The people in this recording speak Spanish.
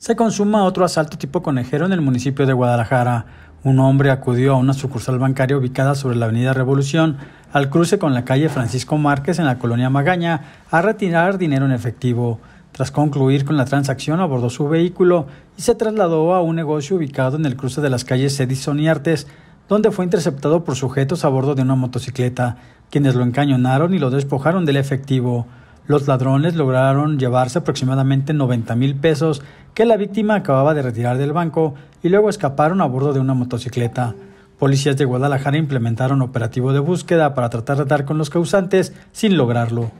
se consuma otro asalto tipo conejero en el municipio de Guadalajara. Un hombre acudió a una sucursal bancaria ubicada sobre la avenida Revolución, al cruce con la calle Francisco Márquez en la colonia Magaña, a retirar dinero en efectivo. Tras concluir con la transacción, abordó su vehículo y se trasladó a un negocio ubicado en el cruce de las calles Edison y Artes, donde fue interceptado por sujetos a bordo de una motocicleta, quienes lo encañonaron y lo despojaron del efectivo. Los ladrones lograron llevarse aproximadamente 90 mil pesos que la víctima acababa de retirar del banco y luego escaparon a bordo de una motocicleta. Policías de Guadalajara implementaron operativo de búsqueda para tratar de dar con los causantes sin lograrlo.